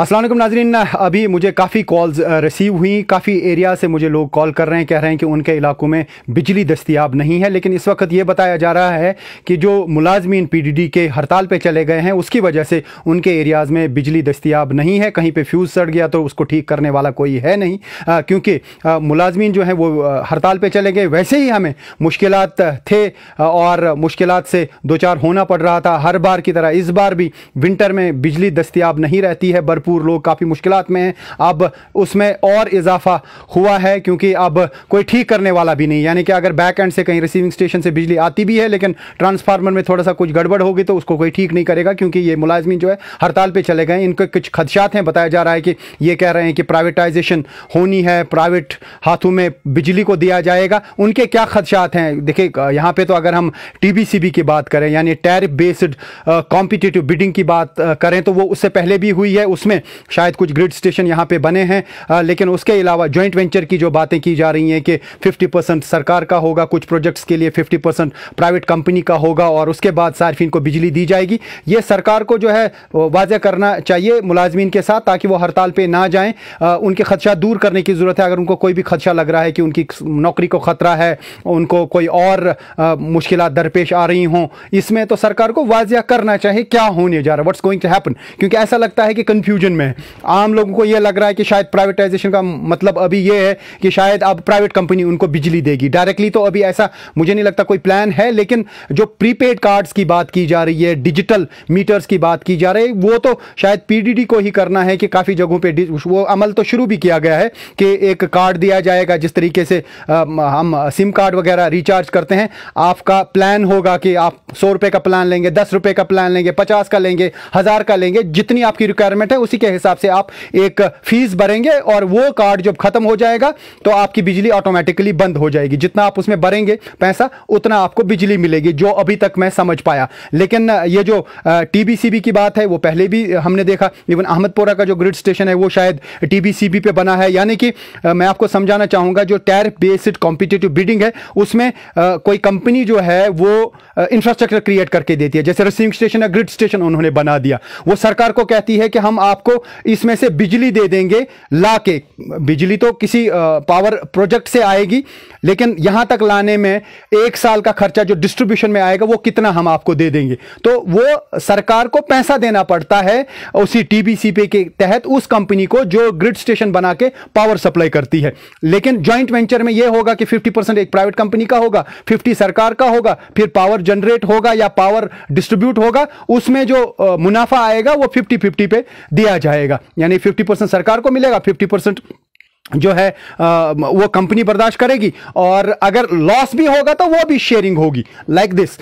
असलम नाजरीन अभी मुझे काफ़ी कॉल्स रिसीव हुई काफ़ी एरिया से मुझे लोग कॉल कर रहे हैं कह रहे हैं कि उनके इलाकों में बिजली दस्तियाब नहीं है लेकिन इस वक्त ये बताया जा रहा है कि जो मुलाजमीन पी डी डी के हड़ताल पर चले गए हैं उसकी वजह से उनके एरियाज़ में बिजली दस्तियाब नहीं है कहीं पर फ्यूज़ सड़ गया तो उसको ठीक करने वाला कोई है नहीं क्योंकि मुलाजमीन जो हैं वो हड़ताल पर चले गए वैसे ही हमें मुश्किल थे और मुश्किल से दो चार होना पड़ रहा था हर बार की तरह इस बार भी विंटर में बिजली दस्तियाब नहीं रहती है बर भरपूर लोग काफ़ी मुश्किल में हैं अब उसमें और इजाफा हुआ है क्योंकि अब कोई ठीक करने वाला भी नहीं यानी कि अगर बैक एंड से कहीं रिसीविंग स्टेशन से बिजली आती भी है लेकिन ट्रांसफार्मर में थोड़ा सा कुछ गड़बड़ होगी तो उसको कोई ठीक नहीं करेगा क्योंकि ये मुलाजमी जो है हड़ताल पर चले गए इनके कुछ खदशात हैं बताया जा रहा है कि ये कह रहे हैं कि प्राइवेटाइजेशन होनी है प्राइवेट हाथों में बिजली को दिया जाएगा उनके क्या खदशात हैं देखिए यहाँ पर तो अगर हम टीबीसीबी की बात करें यानी टैरिफ बेस्ड कॉम्पिटेटिव बिडिंग की बात करें तो वो उससे पहले भी हुई है उसमें में शायद कुछ ग्रिड स्टेशन यहाँ पे बने हैं लेकिन उसके अलावा जॉइंट वेंचर की जो बातें की जा रही हैं कि 50 परसेंट सरकार का होगा कुछ प्रोजेक्ट्स के लिए 50 परसेंट प्राइवेट कंपनी का होगा और उसके बाद सार्फिन को बिजली दी जाएगी ये सरकार को जो है वाजह करना चाहिए मुलाजमीन के साथ ताकि वो हड़ताल पर ना जाएँ उनके खदशा दूर करने की ज़रूरत है अगर उनको कोई भी खदशा लग रहा है कि उनकी नौकरी को ख़तरा है उनको कोई और मुश्किल दरपेश आ रही हों इसमें तो सरकार को वाजिया करना चाहिए क्या होने जा रहा है व्हाट्स गोइंग टू हैपन क्योंकि ऐसा लगता है कि कंफ्यूज कंफ्यूजन में है आम लोगों को यह लग रहा है कि शायद प्राइवेटाइजेशन का मतलब अभी यह है कि शायद अब प्राइवेट कंपनी उनको बिजली देगी डायरेक्टली तो अभी ऐसा मुझे नहीं लगता कोई प्लान है लेकिन जो प्रीपेड कार्ड्स की बात की जा रही है डिजिटल मीटर्स की बात की जा रही है वो तो शायद पीडीडी को ही करना है कि काफ़ी जगहों पर वो अमल तो शुरू भी किया गया है कि एक कार्ड दिया जाएगा जिस तरीके से हम सिम कार्ड वगैरह रिचार्ज करते हैं आपका प्लान होगा कि आप सौ रुपये का प्लान लेंगे दस रुपये का प्लान लेंगे पचास का लेंगे हज़ार का लेंगे जितनी आपकी रिक्वायरमेंट है उस उसी के हिसाब से आप एक फीस भरेंगे और वो कार्ड जब खत्म हो जाएगा तो आपकी बिजली ऑटोमेटिकली बंद हो जाएगी जितना आप उसमें भरेंगे पैसा उतना आपको बिजली मिलेगी जो अभी तक मैं समझ पाया लेकिन ये जो टी की बात है वो पहले भी हमने देखा इवन अहमदपुरा का जो ग्रिड स्टेशन है वो शायद टीबीसीबी पे बना है यानी कि मैं आपको समझाना चाहूँगा जो टैरिफ बेस्ड कॉम्पिटेटिव बिडिंग है उसमें कोई कंपनी जो है वो इंफ्रास्ट्रक्चर क्रिएट करके देती है जैसे रिसीविंग स्टेशन या ग्रिड स्टेशन उन्होंने बना दिया वो सरकार को कहती है कि हम आप आपको इसमें से बिजली दे देंगे ला के बिजली तो किसी पावर प्रोजेक्ट से आएगी लेकिन यहां तक लाने में एक साल का खर्चा जो डिस्ट्रीब्यूशन में आएगा वो कितना हम आपको दे देंगे तो वो सरकार को पैसा देना पड़ता है उसी टीबीसीपी के तहत उस कंपनी को जो ग्रिड स्टेशन बना के पावर सप्लाई करती है लेकिन ज्वाइंट वेंचर में यह होगा कि फिफ्टी परसेंट एक प्राइवेट कंपनी का होगा फिफ्टी सरकार का होगा फिर पावर जनरेट होगा या पावर डिस्ट्रीब्यूट होगा उसमें जो मुनाफा आएगा वो फिफ्टी फिफ्टी पे दिया दिया जाएगा यानी फिफ्टी परसेंट सरकार को मिलेगा फिफ्टी परसेंट जो है आ, वो कंपनी बर्दाश्त करेगी और अगर लॉस भी होगा तो वो भी शेयरिंग होगी लाइक like दिस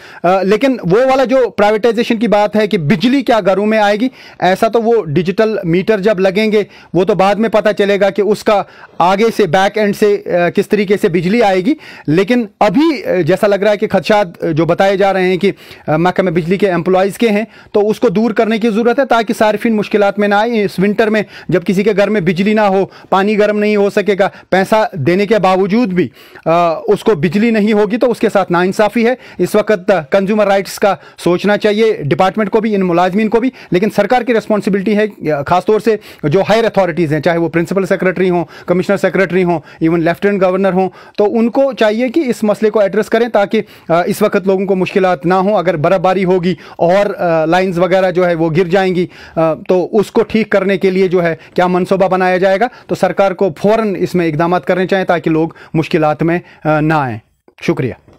लेकिन वो वाला जो प्राइवेटाइजेशन की बात है कि बिजली क्या घरों में आएगी ऐसा तो वो डिजिटल मीटर जब लगेंगे वो तो बाद में पता चलेगा कि उसका आगे से बैक एंड से आ, किस तरीके से बिजली आएगी लेकिन अभी जैसा लग रहा है कि खदशात जो बताए जा रहे हैं कि महकमे बिजली के एम्प्लॉयज़ के हैं तो उसको दूर करने की ज़रूरत है ताकि सार्फिन मुश्किल में ना आए इस विंटर में जब किसी के घर में बिजली ना हो पानी गर्म नहीं नहीं हो सकेगा पैसा देने के बावजूद भी आ, उसको बिजली नहीं होगी तो उसके साथ नाइंसाफ़ी है इस वक्त कंज्यूमर राइट्स का सोचना चाहिए डिपार्टमेंट को भी इन मुलाजमीन को भी लेकिन सरकार की रिस्पॉन्सिबिलिटी है खासतौर से जो हायर अथॉरिटीज़ हैं चाहे वो प्रिंसिपल सेक्रेटरी हों कमिश्नर सेक्रेटरी हों इवन लेफ्टिनेंट गवर्नर हों तो उनको चाहिए कि इस मसले को एड्रेस करें ताकि इस वक्त लोगों को मुश्किल ना हो अगर बर्फबारी होगी और लाइन्स वगैरह जो है वो गिर जाएंगी तो उसको ठीक करने के लिए जो है क्या मनसूबा बनाया जाएगा तो सरकार को फ़ौर इसमें इकदाम करने चाहें ताकि लोग मुश्किल में ना आए शुक्रिया